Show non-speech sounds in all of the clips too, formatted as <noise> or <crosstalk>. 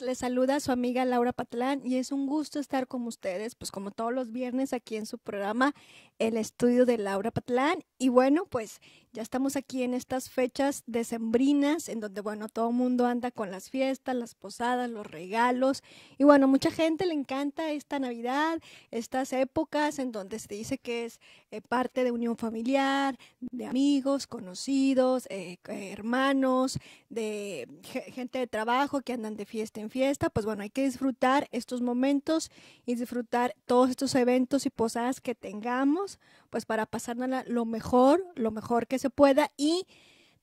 les saluda su amiga Laura Patlán y es un gusto estar con ustedes, pues como todos los viernes aquí en su programa El Estudio de Laura Patlán. Y bueno, pues ya estamos aquí en estas fechas decembrinas, en donde, bueno, todo el mundo anda con las fiestas, las posadas, los regalos. Y bueno, mucha gente le encanta esta Navidad, estas épocas en donde se dice que es eh, parte de unión familiar, de amigos, conocidos, eh, eh, hermanos, de gente de trabajo que andan de fiesta en fiesta. Pues bueno, hay que disfrutar estos momentos y disfrutar todos estos eventos y posadas que tengamos pues para pasárnosla lo mejor, lo mejor que se pueda y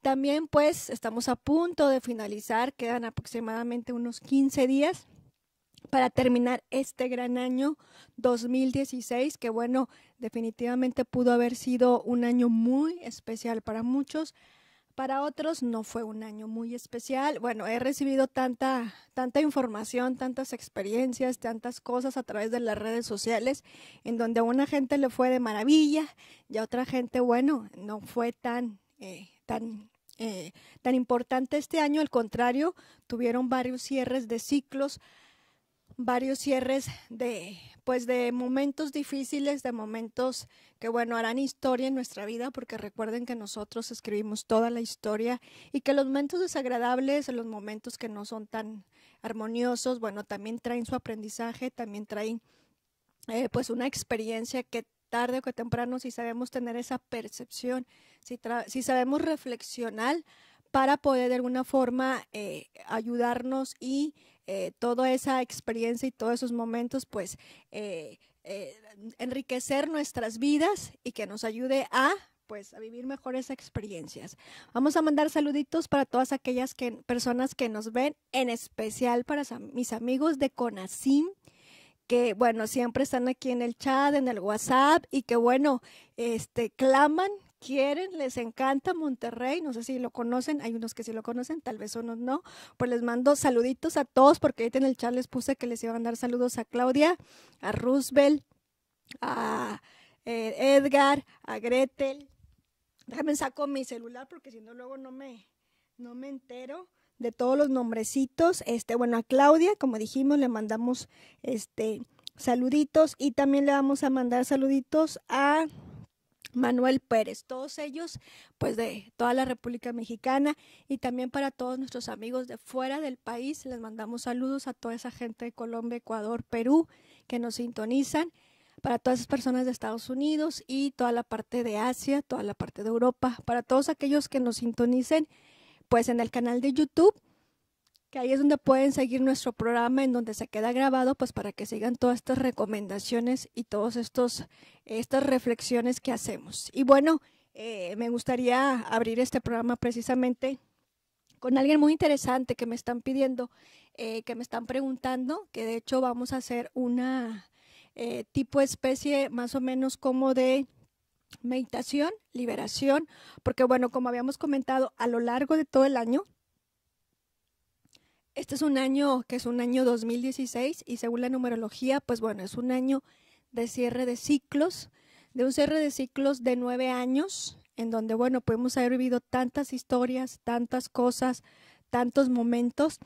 también pues estamos a punto de finalizar, quedan aproximadamente unos 15 días para terminar este gran año 2016, que bueno, definitivamente pudo haber sido un año muy especial para muchos. Para otros no fue un año muy especial. Bueno, he recibido tanta, tanta información, tantas experiencias, tantas cosas a través de las redes sociales, en donde a una gente le fue de maravilla y a otra gente, bueno, no fue tan, eh, tan, eh, tan importante este año. Al contrario, tuvieron varios cierres de ciclos, varios cierres de pues de momentos difíciles, de momentos que bueno, harán historia en nuestra vida porque recuerden que nosotros escribimos toda la historia y que los momentos desagradables, los momentos que no son tan armoniosos, bueno, también traen su aprendizaje, también traen eh, pues una experiencia que tarde o que temprano si sabemos tener esa percepción, si, si sabemos reflexionar para poder de alguna forma eh, ayudarnos y eh, toda esa experiencia y todos esos momentos, pues eh, eh, enriquecer nuestras vidas y que nos ayude a pues a vivir mejores experiencias. Vamos a mandar saluditos para todas aquellas que, personas que nos ven, en especial para mis amigos de CONACIM, que bueno, siempre están aquí en el chat, en el WhatsApp y que bueno, este claman quieren, les encanta Monterrey, no sé si lo conocen, hay unos que sí lo conocen, tal vez unos no, pues les mando saluditos a todos porque ahorita en el chat les puse que les iba a mandar saludos a Claudia, a Roosevelt, a eh, Edgar, a Gretel. Déjame saco mi celular porque si no luego no me, no me entero de todos los nombrecitos. Este, bueno, a Claudia, como dijimos, le mandamos este saluditos y también le vamos a mandar saluditos a Manuel Pérez, todos ellos pues de toda la República Mexicana y también para todos nuestros amigos de fuera del país, les mandamos saludos a toda esa gente de Colombia, Ecuador, Perú que nos sintonizan, para todas esas personas de Estados Unidos y toda la parte de Asia, toda la parte de Europa, para todos aquellos que nos sintonicen pues en el canal de YouTube que ahí es donde pueden seguir nuestro programa, en donde se queda grabado, pues para que sigan todas estas recomendaciones y todas estas reflexiones que hacemos. Y bueno, eh, me gustaría abrir este programa precisamente con alguien muy interesante que me están pidiendo, eh, que me están preguntando, que de hecho vamos a hacer una eh, tipo especie más o menos como de meditación, liberación, porque bueno, como habíamos comentado, a lo largo de todo el año este es un año que es un año 2016 y según la numerología, pues bueno, es un año de cierre de ciclos, de un cierre de ciclos de nueve años, en donde, bueno, podemos haber vivido tantas historias, tantas cosas, tantos momentos.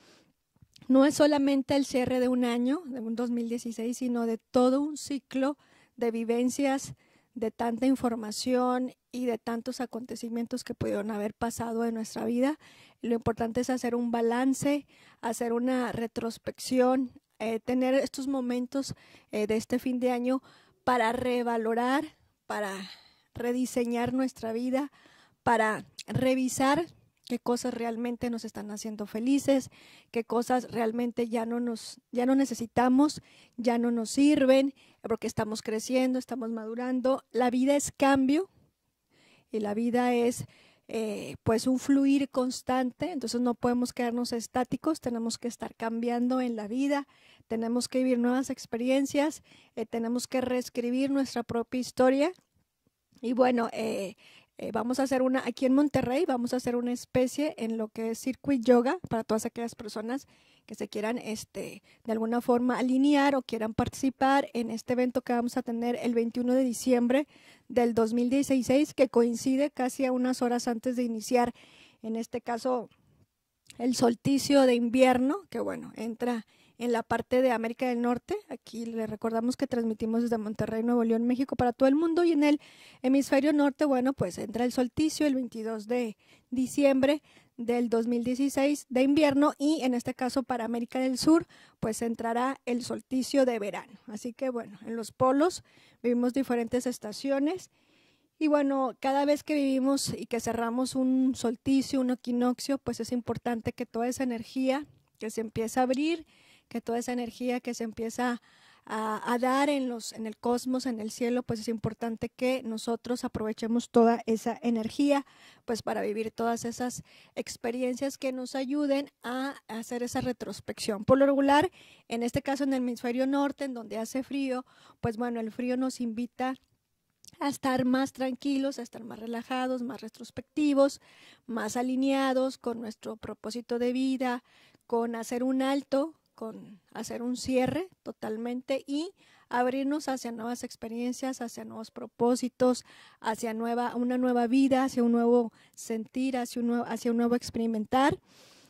No es solamente el cierre de un año, de un 2016, sino de todo un ciclo de vivencias, de tanta información y de tantos acontecimientos que pudieron haber pasado en nuestra vida. Lo importante es hacer un balance, hacer una retrospección, eh, tener estos momentos eh, de este fin de año para revalorar, para rediseñar nuestra vida, para revisar qué cosas realmente nos están haciendo felices, qué cosas realmente ya no nos ya no necesitamos, ya no nos sirven, porque estamos creciendo, estamos madurando. La vida es cambio y la vida es eh, pues un fluir constante, entonces no podemos quedarnos estáticos, tenemos que estar cambiando en la vida, tenemos que vivir nuevas experiencias, eh, tenemos que reescribir nuestra propia historia. Y bueno, eh, eh, vamos a hacer una, aquí en Monterrey, vamos a hacer una especie en lo que es circuit yoga para todas aquellas personas que se quieran este, de alguna forma alinear o quieran participar en este evento que vamos a tener el 21 de diciembre del 2016, que coincide casi a unas horas antes de iniciar, en este caso, el solsticio de invierno, que bueno, entra en la parte de América del Norte. Aquí le recordamos que transmitimos desde Monterrey, Nuevo León, México para todo el mundo. Y en el hemisferio norte, bueno, pues entra el solsticio el 22 de diciembre del 2016 de invierno y en este caso para América del Sur pues entrará el solsticio de verano. Así que bueno, en los polos vivimos diferentes estaciones y bueno, cada vez que vivimos y que cerramos un solsticio, un equinoccio, pues es importante que toda esa energía que se empieza a abrir que toda esa energía que se empieza a, dar en, los, en el cosmos, en el cielo, pues es importante que nosotros aprovechemos toda esa energía, pues para vivir todas esas experiencias que nos ayuden a hacer esa retrospección. Por lo regular, en este caso en el hemisferio norte, en donde hace frío, pues bueno, el frío nos invita a estar más tranquilos, a estar más relajados, más retrospectivos, más alineados con nuestro propósito de vida, con hacer un alto con hacer un cierre totalmente y abrirnos hacia nuevas experiencias, hacia nuevos propósitos, hacia nueva, una nueva vida, hacia un nuevo sentir, hacia un nuevo, hacia un nuevo experimentar.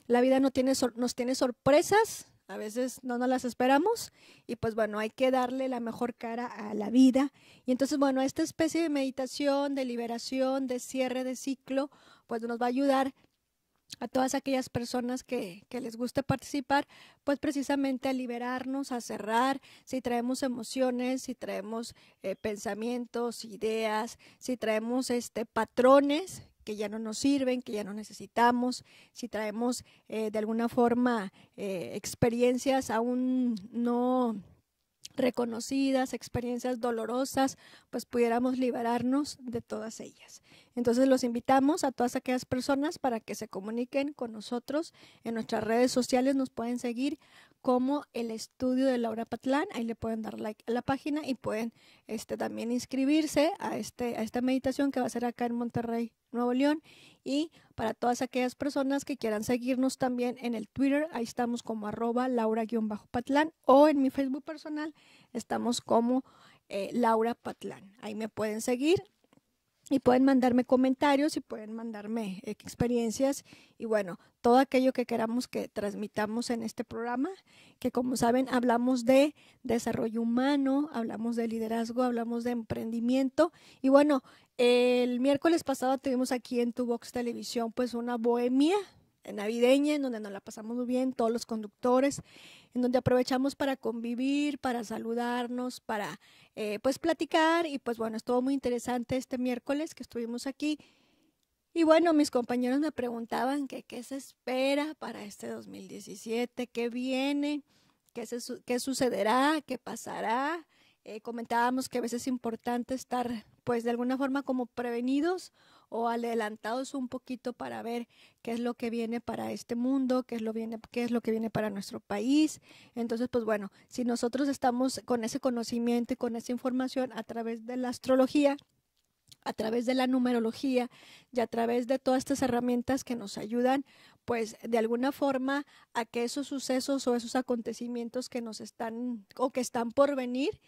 La vida no tiene, nos tiene sorpresas, a veces no nos las esperamos y pues bueno, hay que darle la mejor cara a la vida. Y entonces bueno, esta especie de meditación, de liberación, de cierre de ciclo, pues nos va a ayudar a todas aquellas personas que, les guste participar, pues precisamente a liberarnos, a cerrar, si traemos emociones, si traemos eh, pensamientos, ideas, si traemos este patrones que ya no nos sirven, que ya no necesitamos, si traemos eh, de alguna forma eh, experiencias aún no reconocidas, experiencias dolorosas, pues pudiéramos liberarnos de todas ellas. Entonces los invitamos a todas aquellas personas para que se comuniquen con nosotros en nuestras redes sociales, nos pueden seguir como el estudio de Laura Patlán. Ahí le pueden dar like a la página y pueden este, también inscribirse a, este, a esta meditación que va a ser acá en Monterrey, Nuevo León. Y para todas aquellas personas que quieran seguirnos también en el Twitter, ahí estamos como arroba laura-patlán o en mi Facebook personal estamos como eh, Laura Patlán. Ahí me pueden seguir y pueden mandarme comentarios y pueden mandarme eh, experiencias y bueno, todo aquello que queramos que transmitamos en este programa, que como saben hablamos de desarrollo humano, hablamos de liderazgo, hablamos de emprendimiento y bueno, el miércoles pasado tuvimos aquí en Tu Box Televisión pues una bohemia eh, navideña, en donde nos la pasamos muy bien, todos los conductores, en donde aprovechamos para convivir, para saludarnos, para eh, pues platicar y pues bueno, estuvo muy interesante este miércoles que estuvimos aquí. Y bueno, mis compañeros me preguntaban que qué se espera para este 2017, qué viene, qué, qué sucederá, qué pasará. Eh, comentábamos que a veces es importante estar pues de alguna forma como prevenidos o adelantados un poquito para ver qué es lo que viene para este mundo, qué es lo, viene, qué es lo que viene para nuestro país. Entonces, pues bueno, si nosotros estamos con ese conocimiento y con esa información a través de la astrología, a través de la numerología y a través de todas estas herramientas que nos ayudan, pues de alguna forma a que esos sucesos o esos acontecimientos que nos están o que están por venir,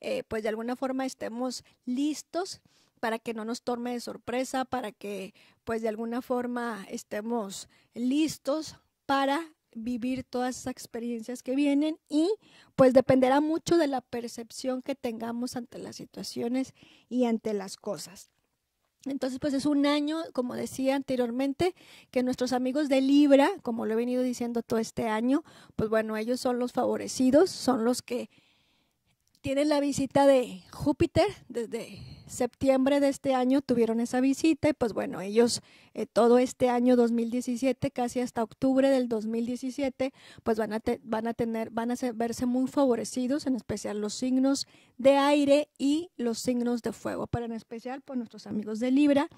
eh, pues de alguna forma estemos listos para que no nos tome de sorpresa, para que pues de alguna forma estemos listos para vivir todas esas experiencias que vienen y pues dependerá mucho de la percepción que tengamos ante las situaciones y ante las cosas. Entonces, pues es un año, como decía anteriormente, que nuestros amigos de Libra, como lo he venido diciendo todo este año, pues bueno, ellos son los favorecidos, son los que tienen la visita de Júpiter desde septiembre de este año tuvieron esa visita y pues bueno, ellos eh, todo este año 2017, casi hasta octubre del 2017, pues van a, van a tener, van a verse muy favorecidos, en especial los signos de aire y los signos de fuego, pero en especial por nuestros amigos de Libra.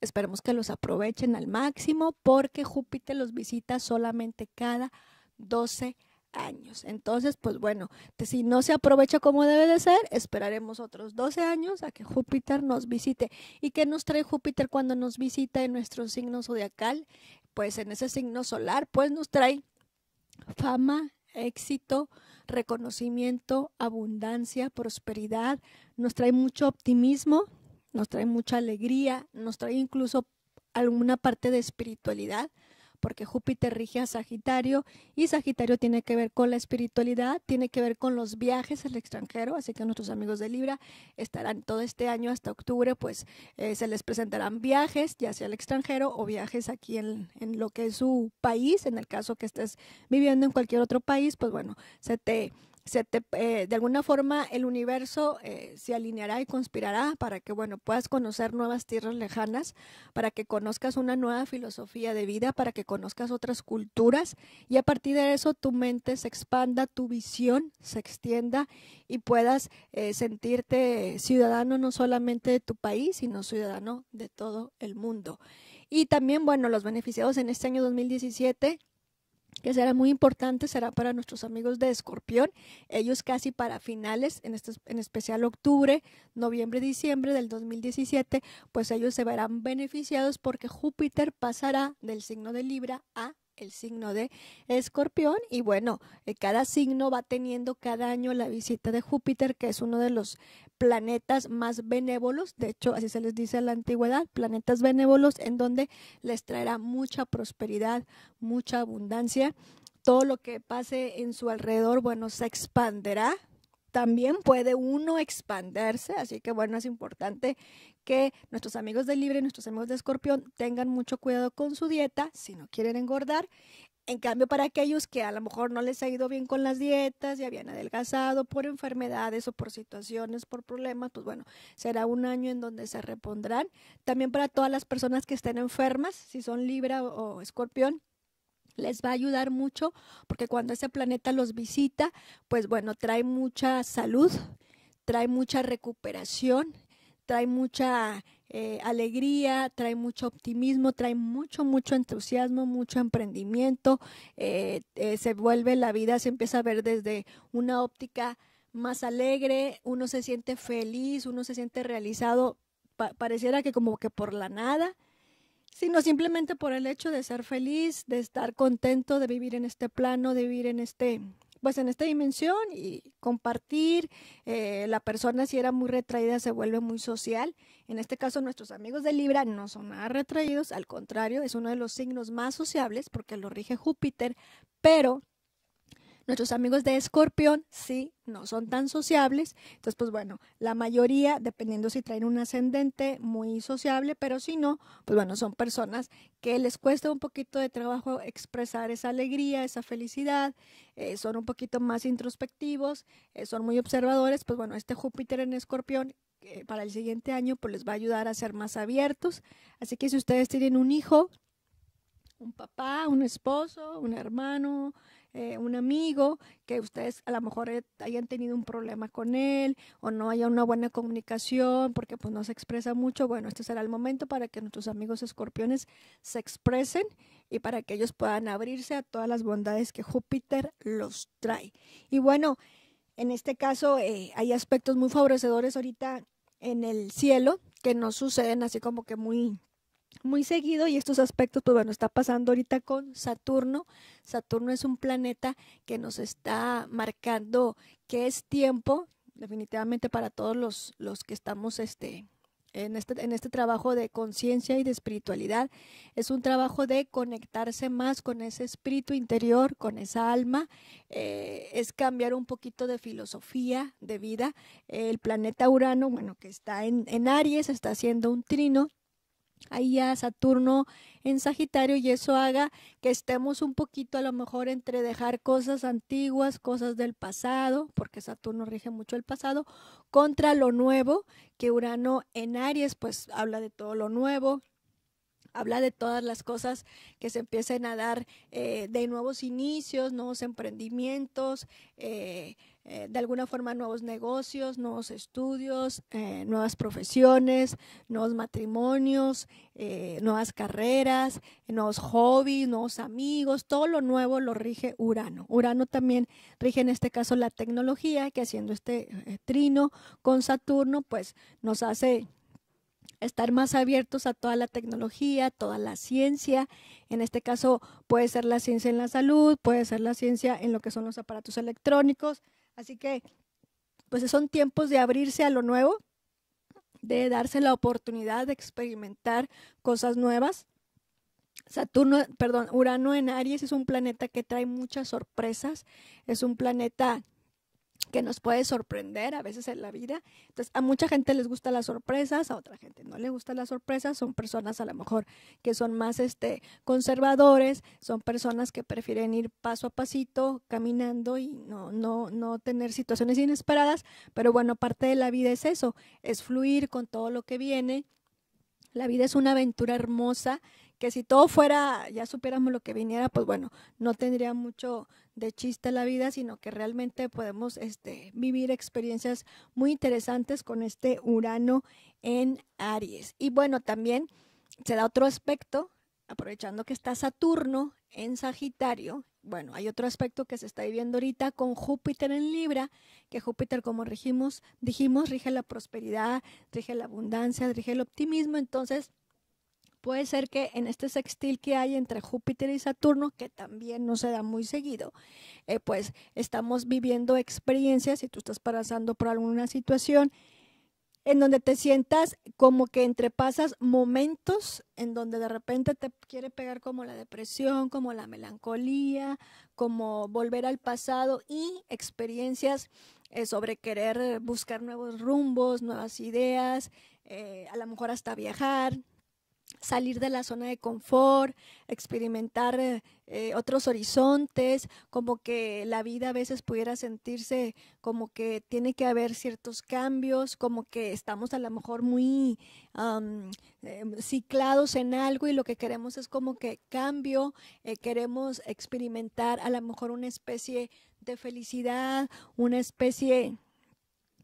Esperemos que los aprovechen al máximo porque Júpiter los visita solamente cada 12 años. Entonces, pues bueno, si no se aprovecha como debe de ser, esperaremos otros 12 años a que Júpiter nos visite. ¿Y que nos trae Júpiter cuando nos visita en nuestro signo zodiacal? Pues en ese signo solar, pues nos trae fama, éxito, reconocimiento, abundancia, prosperidad, nos trae mucho optimismo, nos trae mucha alegría, nos trae incluso alguna parte de espiritualidad, porque Júpiter rige a Sagitario y Sagitario tiene que ver con la espiritualidad, tiene que ver con los viajes al extranjero, así que nuestros amigos de Libra estarán todo este año hasta octubre, pues eh, se les presentarán viajes, ya sea al extranjero o viajes aquí en, en lo que es su país, en el caso que estés viviendo en cualquier otro país, pues bueno, se te eh, de alguna forma el universo eh, se alineará y conspirará para que bueno puedas conocer nuevas tierras lejanas, para que conozcas una nueva filosofía de vida, para que conozcas otras culturas y a partir de eso tu mente se expanda, tu visión se extienda y puedas eh, sentirte ciudadano no solamente de tu país, sino ciudadano de todo el mundo. Y también bueno los beneficiados en este año 2017 que será muy importante, será para nuestros amigos de Escorpión. Ellos casi para finales, en, este, en especial octubre, noviembre, diciembre del 2017, pues ellos se verán beneficiados porque Júpiter pasará del signo de Libra a el signo de escorpión y bueno, eh, cada signo va teniendo cada año la visita de Júpiter, que es uno de los planetas más benévolos, de hecho así se les dice en la antigüedad, planetas benévolos en donde les traerá mucha prosperidad, mucha abundancia, todo lo que pase en su alrededor, bueno, se expanderá también puede uno expandirse, así que bueno, es importante que nuestros amigos de y nuestros amigos de Escorpión tengan mucho cuidado con su dieta si no quieren engordar. En cambio, para aquellos que a lo mejor no les ha ido bien con las dietas y habían adelgazado por enfermedades o por situaciones, por problemas, pues bueno, será un año en donde se repondrán. También para todas las personas que estén enfermas, si son Libra o Escorpión, les va a ayudar mucho porque cuando ese planeta los visita, pues bueno, trae mucha salud, trae mucha recuperación, trae mucha eh, alegría, trae mucho optimismo, trae mucho, mucho entusiasmo, mucho emprendimiento, eh, eh, se vuelve la vida, se empieza a ver desde una óptica más alegre, uno se siente feliz, uno se siente realizado, pareciera que como que por la nada, sino simplemente por el hecho de ser feliz, de estar contento, de vivir en este plano, de vivir en este pues en esta dimensión y compartir. Eh, la persona si era muy retraída se vuelve muy social. En este caso nuestros amigos de Libra no son nada retraídos, al contrario, es uno de los signos más sociables porque lo rige Júpiter, pero Nuestros amigos de escorpión sí no son tan sociables. Entonces, pues bueno, la mayoría, dependiendo si traen un ascendente muy sociable, pero si no, pues bueno, son personas que les cuesta un poquito de trabajo expresar esa alegría, esa felicidad, eh, son un poquito más introspectivos, eh, son muy observadores. Pues bueno, este Júpiter en escorpión eh, para el siguiente año pues les va a ayudar a ser más abiertos. Así que si ustedes tienen un hijo, un papá, un esposo, un hermano, eh, un amigo que ustedes a lo mejor eh, hayan tenido un problema con él o no haya una buena comunicación porque pues no se expresa mucho, bueno, este será el momento para que nuestros amigos escorpiones se expresen y para que ellos puedan abrirse a todas las bondades que Júpiter los trae. Y bueno, en este caso eh, hay aspectos muy favorecedores ahorita en el cielo que nos suceden así como que muy muy seguido y estos aspectos, pues bueno, está pasando ahorita con Saturno. Saturno es un planeta que nos está marcando que es tiempo, definitivamente para todos los, que estamos este, este, en, este, trabajo de conciencia y de espiritualidad. Es un trabajo de conectarse más con ese espíritu interior, con esa alma. Eh, es cambiar un poquito de filosofía de vida. el planeta Urano, bueno, que está en, en Aries, está haciendo un trino ahí ya Saturno en Sagitario y eso haga que estemos un poquito a lo mejor entre dejar cosas antiguas, cosas del pasado, porque Saturno rige mucho el pasado, contra lo nuevo, que Urano en Aries pues habla de todo lo nuevo, habla de todas las cosas que se empiecen a dar eh, de nuevos inicios, nuevos emprendimientos, eh, eh, de alguna forma nuevos negocios, nuevos estudios, nuevas profesiones, nuevos matrimonios, nuevas carreras, nuevos hobbies, nuevos amigos, todo lo nuevo lo rige Urano. Urano también rige en este caso la tecnología, que haciendo este trino con Saturno, pues nos hace estar más abiertos a toda la tecnología, toda la ciencia. En este caso puede ser la ciencia en la salud, puede ser la ciencia en lo que son los aparatos electrónicos. Así que, pues son tiempos de abrirse a lo nuevo, de darse la oportunidad de experimentar cosas nuevas. Saturno, perdón, Urano en Aries es un planeta que trae muchas sorpresas, es un planeta que nos puede sorprender a veces en la vida. Entonces, a mucha gente les gustan las sorpresas, a otra gente no le gustan las sorpresas, son personas a lo mejor que son más este conservadores, son personas que prefieren ir paso a pasito, caminando y no no no tener situaciones inesperadas, pero bueno, parte de la vida es eso, es fluir con todo lo que viene. La vida es una aventura hermosa que si todo fuera, ya supiéramos lo que viniera, pues bueno, no tendría mucho de chiste la vida, sino que realmente podemos este, vivir experiencias muy interesantes con este Urano en Aries. Y bueno, también se da otro aspecto, aprovechando que está Saturno en Sagitario, bueno, hay otro aspecto que se está viviendo ahorita con Júpiter en Libra, que Júpiter, como regimos, dijimos, rige la prosperidad, rige la abundancia, rige el optimismo. Entonces, puede ser que en este sextil que hay entre Júpiter y Saturno, que también no se da muy seguido, eh, pues estamos viviendo experiencias y tú estás pasando por alguna situación en donde te sientas como que entrepasas momentos en donde de repente te quiere pegar como la depresión, como la melancolía, como volver al pasado y experiencias eh, sobre querer buscar nuevos rumbos, nuevas ideas, eh, a lo mejor hasta viajar, salir de la zona de confort, experimentar eh, eh, otros horizontes, como que la vida a veces pudiera sentirse como que tiene que haber ciertos cambios, como que estamos a lo mejor muy eh, ciclados en algo y lo que queremos es como que cambio, queremos experimentar a lo mejor una especie de felicidad, una especie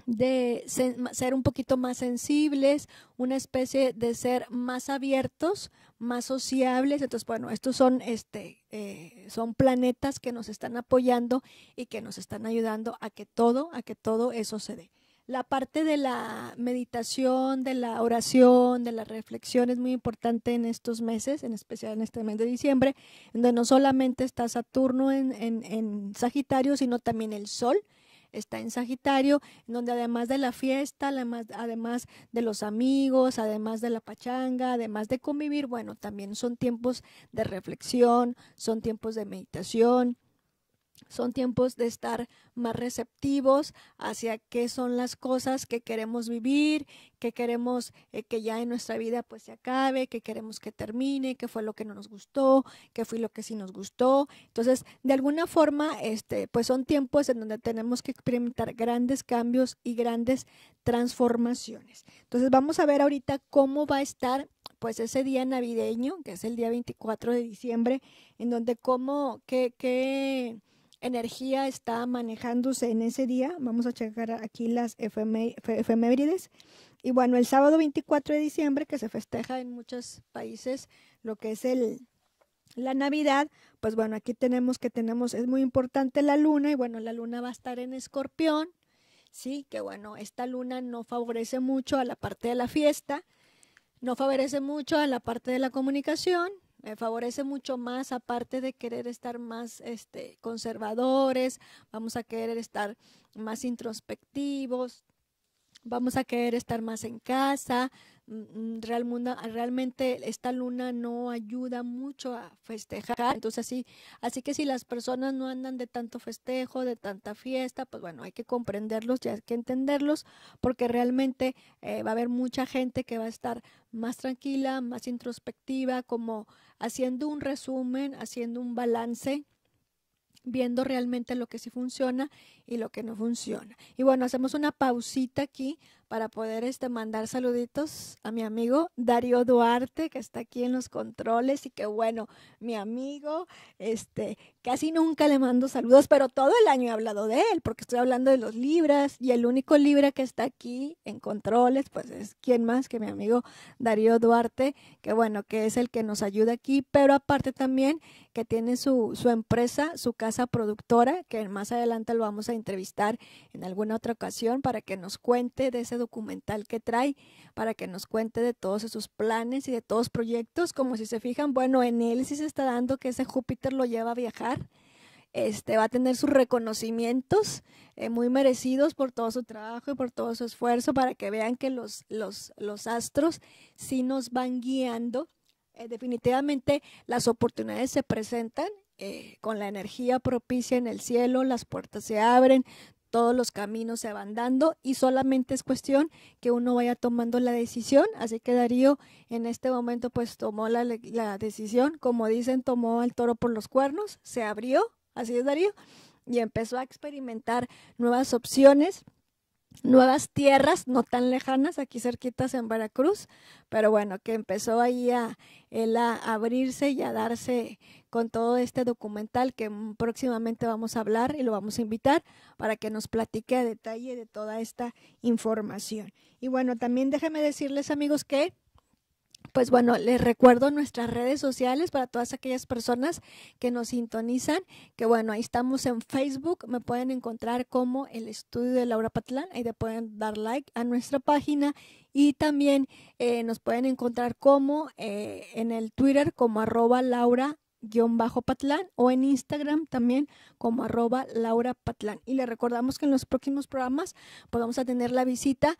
de ser un poquito más sensibles, una especie de ser más abiertos, más sociables. Entonces, bueno, estos son, este, eh, son planetas que nos están apoyando y que nos están ayudando a que todo, a que todo eso se dé. La parte de la meditación, de la oración, de la reflexión es muy importante en estos meses, en especial en este mes de diciembre, donde no solamente está Saturno en, en Sagitario, sino también el Sol está en Sagitario, en donde además de la fiesta, además, además de los amigos, además de la pachanga, además de convivir, bueno, también son tiempos de reflexión, son tiempos de meditación, son tiempos de estar más receptivos hacia qué son las cosas que queremos vivir, que queremos eh, que ya en nuestra vida pues se acabe, que queremos que termine, qué fue lo que no nos gustó, qué fue lo que sí nos gustó. Entonces, de alguna forma, este, pues son tiempos en donde tenemos que experimentar grandes cambios y grandes transformaciones. Entonces, vamos a ver ahorita cómo va a estar pues ese día navideño, que es el día 24 de diciembre, en donde cómo, qué, qué energía está manejándose en ese día. Vamos a checar aquí las efemérides. Y bueno, el sábado 24 de diciembre, que se festeja en muchos países, lo que es el, la Navidad, pues bueno, aquí tenemos que tenemos, es muy importante la luna, y bueno, la luna va a estar en escorpión, sí, que bueno, esta luna no favorece mucho a la parte de la fiesta, no favorece mucho a la parte de la comunicación, me favorece mucho más, aparte de querer estar más este, conservadores, vamos a querer estar más introspectivos, vamos a querer estar más en casa. Mm, mm, real mundo, realmente esta luna no ayuda mucho a festejar. Entonces así, así que si las personas no andan de tanto festejo, de tanta fiesta, pues bueno, hay que comprenderlos y hay que entenderlos, porque realmente eh, va a haber mucha gente que va a estar más tranquila, más introspectiva, como haciendo un resumen, haciendo un balance viendo realmente lo que sí funciona y lo que no funciona. Y bueno, hacemos una pausita aquí para poder este, mandar saluditos a mi amigo Darío Duarte, que está aquí en los controles y que bueno, mi amigo, este, casi nunca le mando saludos, pero todo el año he hablado de él, porque estoy hablando de los libras y el único libra que está aquí en controles, pues es quien más que mi amigo Darío Duarte, que bueno, que es el que nos ayuda aquí, pero aparte también que tiene su, empresa, su casa productora, que más adelante lo vamos a entrevistar en alguna otra ocasión para que nos cuente de ese documental que trae para que nos cuente de todos esos planes y de todos proyectos. Como si se fijan, bueno, en él sí se está dando que ese Júpiter lo lleva a viajar. Este, va a tener sus reconocimientos eh, muy merecidos por todo su trabajo y por todo su esfuerzo para que vean que los, los, astros sí nos van guiando. Eh, definitivamente las oportunidades se presentan eh, con la energía propicia en el cielo, las puertas se abren, todos los caminos se van dando y solamente es cuestión que uno vaya tomando la decisión. Así que Darío en este momento pues tomó la, decisión, como dicen, tomó el toro por los cuernos, se abrió, así es Darío, y empezó a experimentar nuevas opciones nuevas tierras no tan lejanas, aquí cerquitas en Veracruz, pero bueno, que empezó ahí a, a abrirse y a darse con todo este documental que próximamente vamos a hablar y lo vamos a invitar para que nos platique a detalle de toda esta información. Y bueno, también déjeme decirles amigos que pues bueno, les recuerdo nuestras redes sociales para todas aquellas personas que nos sintonizan, que bueno, ahí estamos en Facebook, me pueden encontrar como el estudio de Laura Patlán, ahí te pueden dar like a nuestra página y también eh, nos pueden encontrar como eh, en el Twitter como arroba Laura bajo patlán o en Instagram también como arroba Laura Patlán. Y le recordamos que en los próximos programas podamos pues, tener la visita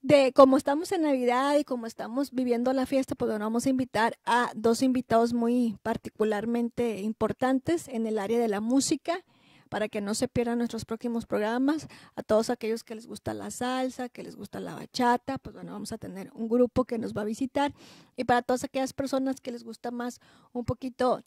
de como estamos en Navidad y como estamos viviendo la fiesta, pues bueno, vamos a invitar a dos invitados muy particularmente importantes en el área de la música para que no se pierdan nuestros próximos programas. A todos aquellos que les gusta la salsa, que les gusta la bachata, pues bueno, vamos a tener un grupo que nos va a visitar. Y para todas aquellas personas que les gusta más un poquito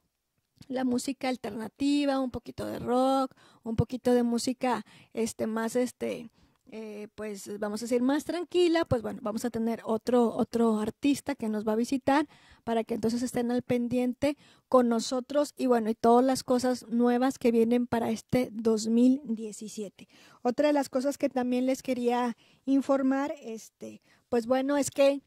la música alternativa, un poquito de rock, un poquito de música este más este eh, pues vamos a ser más tranquila, pues bueno, vamos a tener otro, otro artista que nos va a visitar para que entonces estén al pendiente con nosotros y bueno, y todas las cosas nuevas que vienen para este 2017. Otra de las cosas que también les quería informar, este, pues bueno, es que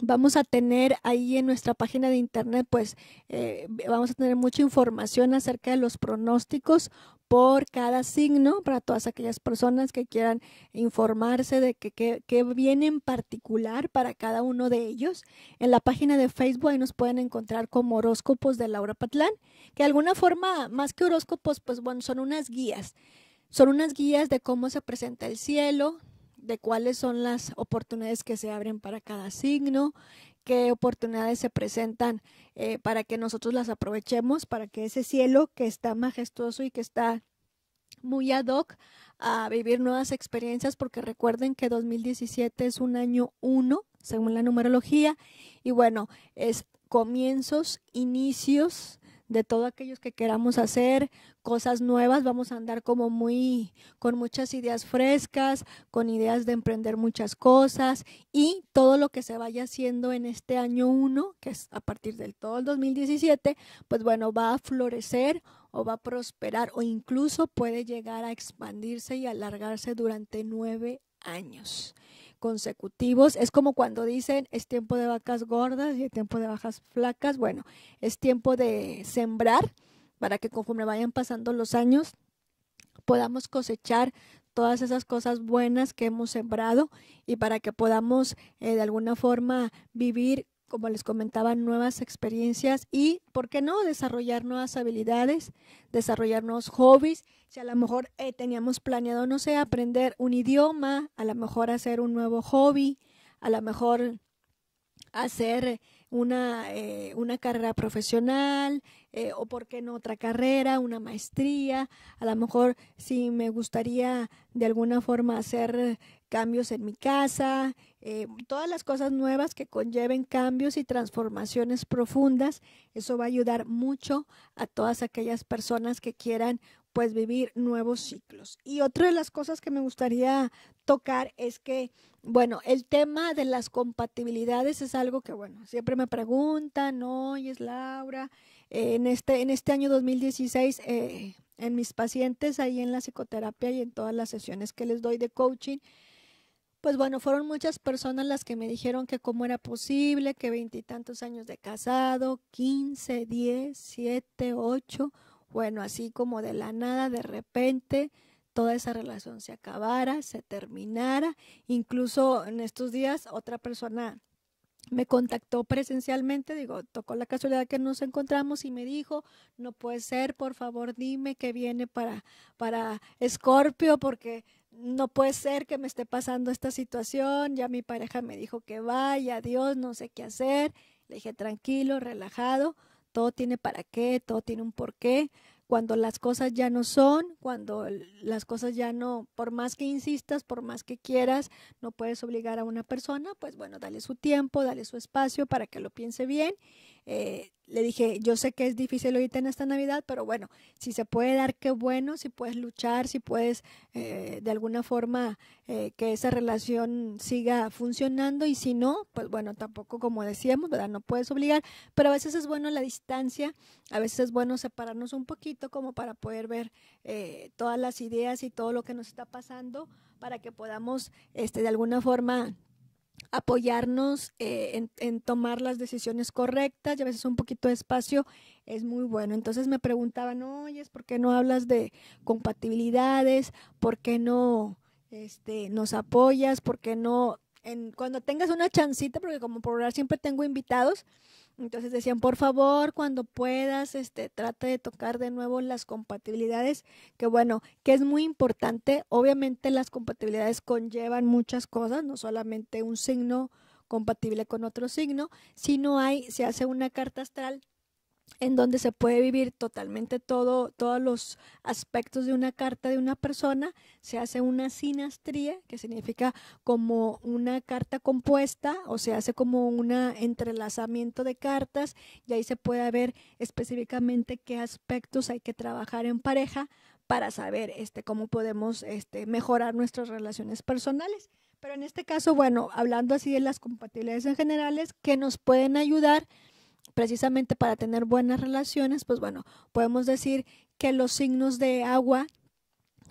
vamos a tener ahí en nuestra página de internet, pues eh, vamos a tener mucha información acerca de los pronósticos por cada signo para todas aquellas personas que quieran informarse de qué viene en particular para cada uno de ellos. En la página de Facebook nos pueden encontrar como horóscopos de Laura Patlán, que de alguna forma, más que horóscopos, pues bueno, son unas guías. Son unas guías de cómo se presenta el cielo, de cuáles son las oportunidades que se abren para cada signo, qué oportunidades se presentan eh, para que nosotros las aprovechemos, para que ese cielo que está majestuoso y que está muy ad hoc a vivir nuevas experiencias, porque recuerden que 2017 es un año uno, según la numerología, y bueno, es comienzos, inicios, de todo aquellos que queramos hacer, cosas nuevas, vamos a andar como muy, con muchas ideas frescas, con ideas de emprender muchas cosas y todo lo que se vaya haciendo en este año 1, que es a partir del todo el 2017, pues bueno, va a florecer o va a prosperar o incluso puede llegar a expandirse y alargarse durante nueve años consecutivos. Es como cuando dicen es tiempo de vacas gordas y es tiempo de vacas flacas. Bueno, es tiempo de sembrar para que conforme vayan pasando los años podamos cosechar todas esas cosas buenas que hemos sembrado y para que podamos eh, de alguna forma vivir como les comentaba, nuevas experiencias y, ¿por qué no?, desarrollar nuevas habilidades, desarrollar nuevos hobbies. Si a lo mejor eh, teníamos planeado, no sé, aprender un idioma, a lo mejor hacer un nuevo hobby, a lo mejor hacer una, eh, una carrera profesional eh, o por qué no otra carrera, una maestría. A lo mejor si me gustaría de alguna forma hacer cambios en mi casa, eh, todas las cosas nuevas que conlleven cambios y transformaciones profundas. Eso va a ayudar mucho a todas aquellas personas que quieran pues vivir nuevos ciclos. Y otra de las cosas que me gustaría tocar es que, bueno, el tema de las compatibilidades es algo que, bueno, siempre me preguntan, oye, es Laura, eh, en, este, en este año 2016, eh, en mis pacientes, ahí en la psicoterapia y en todas las sesiones que les doy de coaching, pues bueno, fueron muchas personas las que me dijeron que cómo era posible que veintitantos años de casado, quince, diez, siete, ocho, bueno, así como de la nada, de repente, toda esa relación se acabara, se terminara. Incluso en estos días otra persona me contactó presencialmente, digo, tocó la casualidad que nos encontramos y me dijo, no puede ser, por favor dime que viene para, para Scorpio porque no puede ser que me esté pasando esta situación, ya mi pareja me dijo que vaya, Dios, no sé qué hacer. Le dije, tranquilo, relajado, todo tiene para qué, todo tiene un porqué. Cuando las cosas ya no son, cuando las cosas ya no, por más que insistas, por más que quieras, no puedes obligar a una persona, pues bueno, dale su tiempo, dale su espacio para que lo piense bien eh, le dije, yo sé que es difícil ahorita en esta Navidad, pero bueno, si se puede dar, qué bueno, si puedes luchar, si puedes eh, de alguna forma eh, que esa relación siga funcionando y si no, pues bueno, tampoco como decíamos, ¿verdad? No puedes obligar, pero a veces es bueno la distancia, a veces es bueno separarnos un poquito como para poder ver todas las ideas y todo lo que nos está pasando para que podamos este, de alguna forma apoyarnos eh, en, tomar las decisiones correctas y a veces un poquito de espacio es muy bueno. Entonces me preguntaban, oye, ¿por qué no hablas de compatibilidades? ¿Por qué no este, nos apoyas? ¿Por qué no? cuando tengas una chancita, porque como por siempre tengo invitados, entonces decían, por favor, cuando puedas, este, trata de tocar de nuevo las compatibilidades, que bueno, que es muy importante. Obviamente las compatibilidades conllevan muchas cosas, no solamente un signo compatible con otro signo, sino hay, se hace una carta astral en donde se puede vivir totalmente todo, todos los aspectos de una carta de una persona. Se hace una sinastría, que significa como una carta compuesta, o se hace como un entrelazamiento de cartas, y ahí se puede ver específicamente qué aspectos hay que trabajar en pareja para saber este, cómo podemos este, mejorar nuestras relaciones personales. Pero en este caso, bueno, hablando así de las compatibilidades en generales que nos pueden ayudar precisamente para tener buenas relaciones, pues bueno, podemos decir que los signos de agua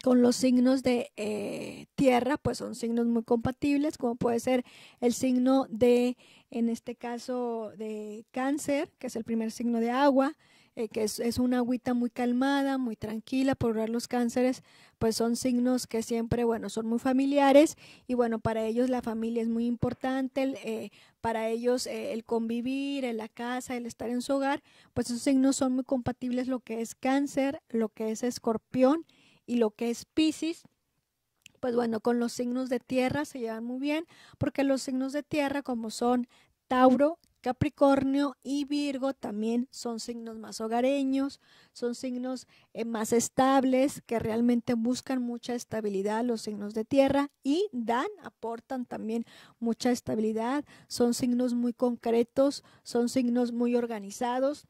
con los signos de eh, tierra, pues son signos muy compatibles, como puede ser el signo de, en este caso, de cáncer, que es el primer signo de agua, eh, que es, una agüita muy calmada, muy tranquila por ver los cánceres, pues son signos que siempre, bueno, son muy familiares y bueno, para ellos la familia es muy importante, eh, para ellos eh, el convivir en la casa, el estar en su hogar, pues esos signos son muy compatibles lo que es cáncer, lo que es escorpión y lo que es piscis, pues bueno, con los signos de tierra se llevan muy bien, porque los signos de tierra, como son Tauro, Capricornio y Virgo también son signos más hogareños, son signos eh, más estables que realmente buscan mucha estabilidad los signos de tierra y dan, aportan también mucha estabilidad, son signos muy concretos, son signos muy organizados,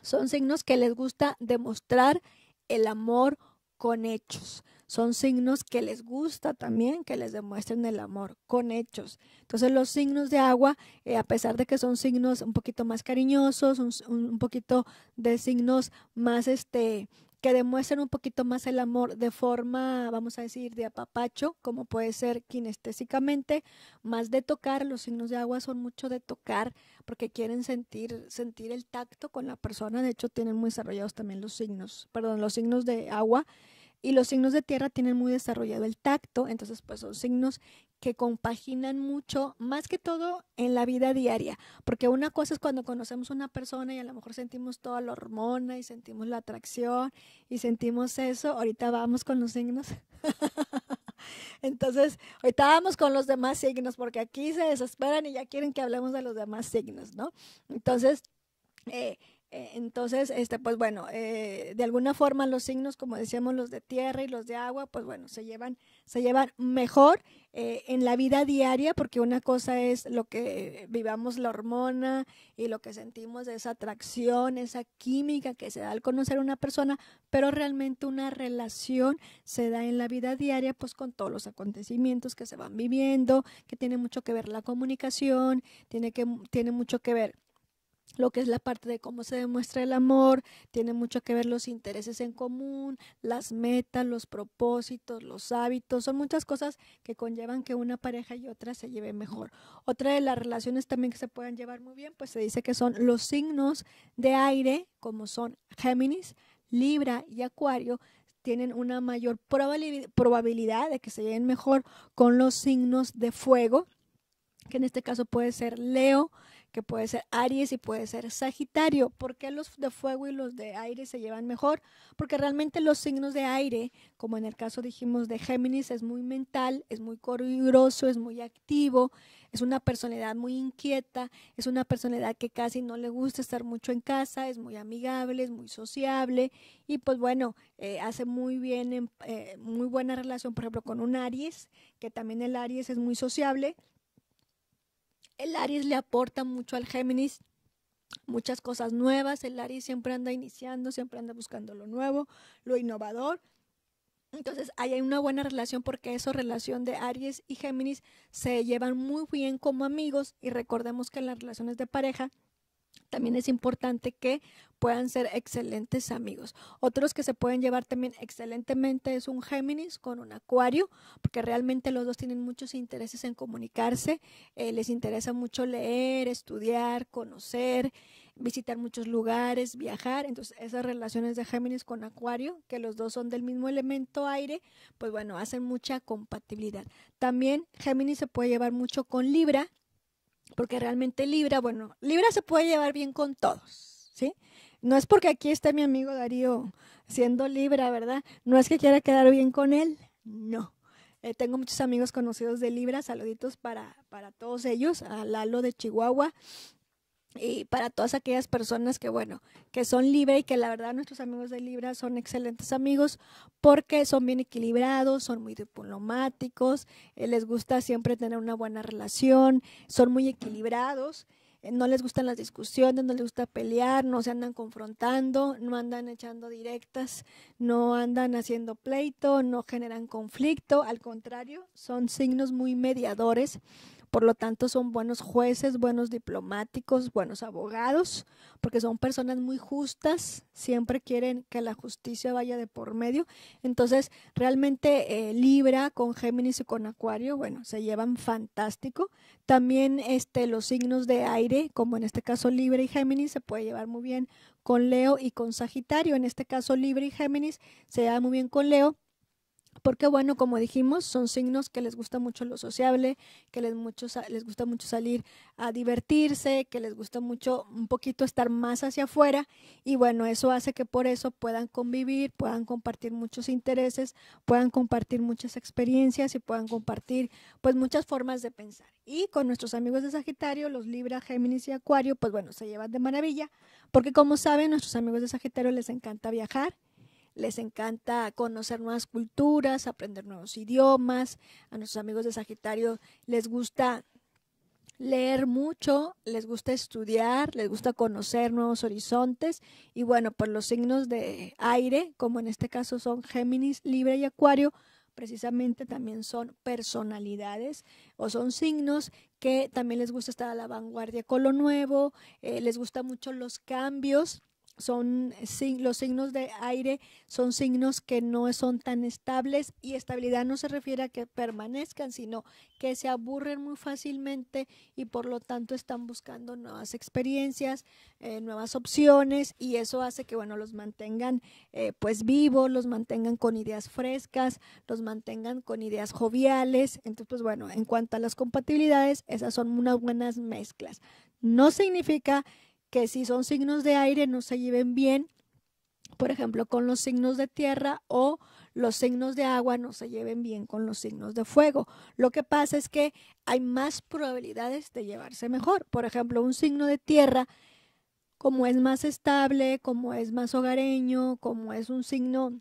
son signos que les gusta demostrar el amor con hechos son signos que les gusta también que les demuestren el amor con hechos. Entonces los signos de agua, eh, a pesar de que son signos un poquito más cariñosos, un, un poquito de signos más este que demuestren un poquito más el amor de forma, vamos a decir, de apapacho, como puede ser kinestésicamente, más de tocar, los signos de agua son mucho de tocar, porque quieren sentir, sentir el tacto con la persona, de hecho tienen muy desarrollados también los signos, perdón, los signos de agua, y los signos de tierra tienen muy desarrollado el tacto, entonces pues son signos que compaginan mucho, más que todo en la vida diaria, porque una cosa es cuando conocemos a una persona y a lo mejor sentimos toda la hormona y sentimos la atracción y sentimos eso, ahorita vamos con los signos. <laughs> Entonces, ahorita vamos con los demás signos, porque aquí se desesperan y ya quieren que hablemos de los demás signos, ¿no? Entonces, eh, eh, entonces, este, pues bueno, eh, de alguna forma los signos, como decíamos, los de tierra y los de agua, pues bueno, se llevan, se llevan mejor eh, en la vida diaria, porque una cosa es lo que vivamos la hormona y lo que sentimos esa atracción, esa química que se da al conocer a una persona, pero realmente una relación se da en la vida diaria, pues con todos los acontecimientos que se van viviendo, que tiene mucho que ver la comunicación, tiene, que, tiene mucho que ver lo que es la parte de cómo se demuestra el amor, tiene mucho que ver los intereses en común, las metas, los propósitos, los hábitos, son muchas cosas que conllevan que una pareja y otra se lleven mejor. Otra de las relaciones también que se puedan llevar muy bien, pues se dice que son los signos de aire, como son Géminis, Libra y Acuario, tienen una mayor probabilidad de que se lleven mejor con los signos de fuego, que en este caso puede ser Leo, que puede ser Aries y puede ser Sagitario. ¿Por qué los de fuego y los de aire se llevan mejor? Porque realmente los signos de aire, como en el caso dijimos de Géminis, es muy mental, es muy curioso, es muy activo, es una personalidad muy inquieta, es una personalidad que casi no le gusta estar mucho en casa, es muy amigable, es muy sociable y pues bueno, eh, hace muy bien, eh, muy buena relación, por ejemplo, con un Aries, que también el Aries es muy sociable el Aries le aporta mucho al Géminis, muchas cosas nuevas. El Aries siempre anda iniciando, siempre anda buscando lo nuevo, lo innovador. Entonces, ahí hay una buena relación porque esa relación de Aries y Géminis se llevan muy bien como amigos y recordemos que en las relaciones de pareja también es importante que puedan ser excelentes amigos. Otros que se pueden llevar también excelentemente es un Géminis con un Acuario, porque realmente los dos tienen muchos intereses en comunicarse, eh, les interesa mucho leer, estudiar, conocer, visitar muchos lugares, viajar. Entonces, esas relaciones de Géminis con Acuario, que los dos son del mismo elemento aire, pues bueno, hacen mucha compatibilidad. También Géminis se puede llevar mucho con Libra, porque realmente Libra, bueno, Libra se puede llevar bien con todos, ¿sí? No es porque aquí está mi amigo Darío siendo Libra, ¿verdad? No es que quiera quedar bien con él, no. Eh, tengo muchos amigos conocidos de Libra, saluditos para, para todos ellos, a Lalo de Chihuahua, y para todas aquellas personas que, bueno, que son Libra y que la verdad nuestros amigos de Libra son excelentes amigos porque son bien equilibrados, son muy diplomáticos, eh, les gusta siempre tener una buena relación, son muy equilibrados, eh, no les gustan las discusiones, no les gusta pelear, no se andan confrontando, no andan echando directas, no andan haciendo pleito, no generan conflicto, al contrario, son signos muy mediadores por lo tanto, son buenos jueces, buenos diplomáticos, buenos abogados, porque son personas muy justas, siempre quieren que la justicia vaya de por medio. Entonces, realmente eh, Libra con Géminis y con Acuario, bueno, se llevan fantástico. También este, los signos de aire, como en este caso Libra y Géminis, se puede llevar muy bien con Leo y con Sagitario. En este caso, Libra y Géminis se llevan muy bien con Leo porque bueno, como dijimos, son signos que les gusta mucho lo sociable, que les, mucho, les gusta mucho salir a divertirse, que les gusta mucho un poquito estar más hacia afuera y bueno, eso hace que por eso puedan convivir, puedan compartir muchos intereses, puedan compartir muchas experiencias y puedan compartir pues muchas formas de pensar. Y con nuestros amigos de Sagitario, los Libra, Géminis y Acuario, pues bueno, se llevan de maravilla, porque como saben, nuestros amigos de Sagitario les encanta viajar les encanta conocer nuevas culturas, aprender nuevos idiomas. A nuestros amigos de Sagitario les gusta leer mucho, les gusta estudiar, les gusta conocer nuevos horizontes y bueno, por pues los signos de aire, como en este caso son Géminis, Libra y Acuario, precisamente también son personalidades o son signos que también les gusta estar a la vanguardia con lo nuevo, eh, les gusta mucho los cambios son los signos de aire son signos que no son tan estables y estabilidad no se refiere a que permanezcan, sino que se aburren muy fácilmente y por lo tanto están buscando nuevas experiencias, eh, nuevas opciones y eso hace que bueno los mantengan eh, pues vivos, los mantengan con ideas frescas, los mantengan con ideas joviales. Entonces pues bueno, en cuanto a las compatibilidades, esas son unas buenas mezclas. No significa que si son signos de aire no se lleven bien, por ejemplo, con los signos de tierra o los signos de agua no se lleven bien con los signos de fuego. Lo que pasa es que hay más probabilidades de llevarse mejor. Por ejemplo, un signo de tierra, como es más estable, como es más hogareño, como es un signo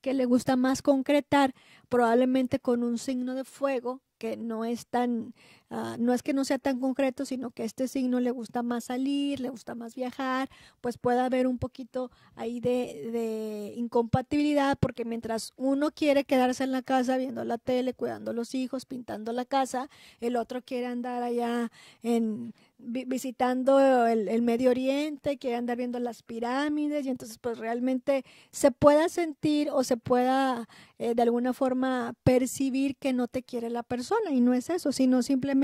que le gusta más concretar, probablemente con un signo de fuego que no es tan Ah, no es que no sea tan concreto, sino que este signo le gusta más salir, le gusta más viajar, pues puede haber un poquito ahí de, incompatibilidad, porque mientras uno quiere quedarse en la casa viendo la tele, cuidando a los hijos, pintando la casa, el otro quiere andar allá en visitando el, Medio Oriente, quiere andar viendo las pirámides y entonces pues realmente se pueda sentir o se pueda eh, de alguna forma percibir que no te quiere la persona y no es eso, sino simplemente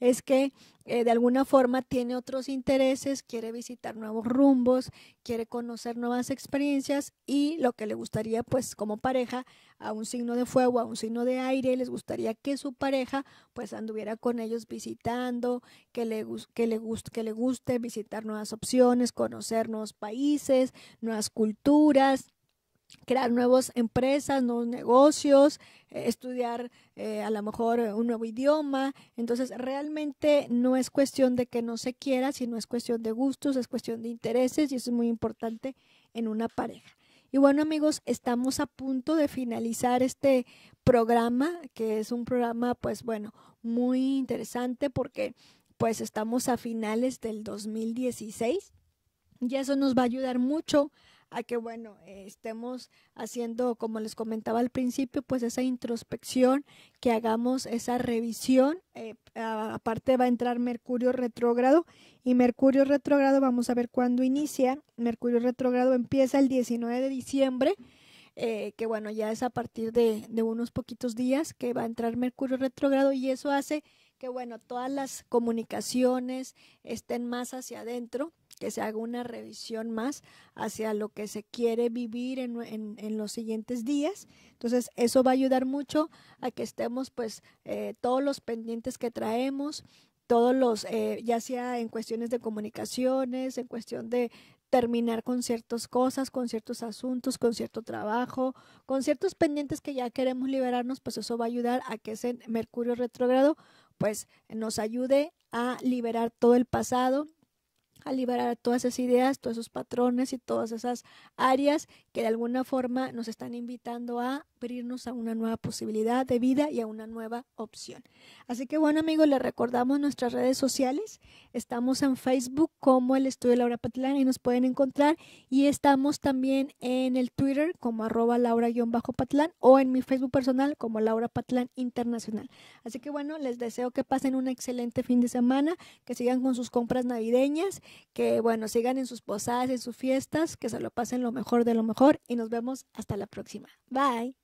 es que eh, de alguna forma tiene otros intereses, quiere visitar nuevos rumbos, quiere conocer nuevas experiencias y lo que le gustaría, pues como pareja, a un signo de fuego, a un signo de aire, les gustaría que su pareja pues anduviera con ellos visitando, que le, que le guste visitar nuevas opciones, conocer nuevos países, nuevas culturas crear nuevas empresas, nuevos negocios, eh, estudiar eh, a lo mejor eh, un nuevo idioma. Entonces, realmente no es cuestión de que no se quiera, sino es cuestión de gustos, es cuestión de intereses y eso es muy importante en una pareja. Y bueno amigos, estamos a punto de finalizar este programa, que es un programa pues bueno, muy interesante porque pues estamos a finales del 2016 y eso nos va a ayudar mucho a que, bueno, estemos haciendo, como les comentaba al principio, pues esa introspección, que hagamos esa revisión. Eh, aparte va a entrar Mercurio retrógrado y Mercurio retrógrado, vamos a ver cuándo inicia. Mercurio retrógrado empieza el 19 de diciembre. Eh, que bueno, ya es a partir de, de unos poquitos días que va a entrar Mercurio retrógrado y eso hace que bueno, todas las comunicaciones estén más hacia adentro, que se haga una revisión más hacia lo que se quiere vivir en, los siguientes días. Entonces, eso va a ayudar mucho a que estemos pues eh, todos los pendientes que traemos, todos los, eh, ya sea en cuestiones de comunicaciones, en cuestión de terminar con ciertas cosas, con ciertos asuntos, con cierto trabajo, con ciertos pendientes que ya queremos liberarnos, pues eso va a ayudar a que ese Mercurio retrógrado pues nos ayude a liberar todo el pasado a liberar todas esas ideas, todos esos patrones y todas esas áreas que de alguna forma nos están invitando a abrirnos a una nueva posibilidad de vida y a una nueva opción. Así que bueno amigos, les recordamos nuestras redes sociales. Estamos en Facebook como el Estudio Laura Patlán y nos pueden encontrar. Y estamos también en el Twitter como arroba laura-patlán o en mi Facebook personal como Laura Patlán Internacional. Así que bueno, les deseo que pasen un excelente fin de semana, que sigan con sus compras navideñas que bueno, sigan en sus posadas, en sus fiestas, que se lo pasen lo mejor de lo mejor y nos vemos hasta la próxima. Bye.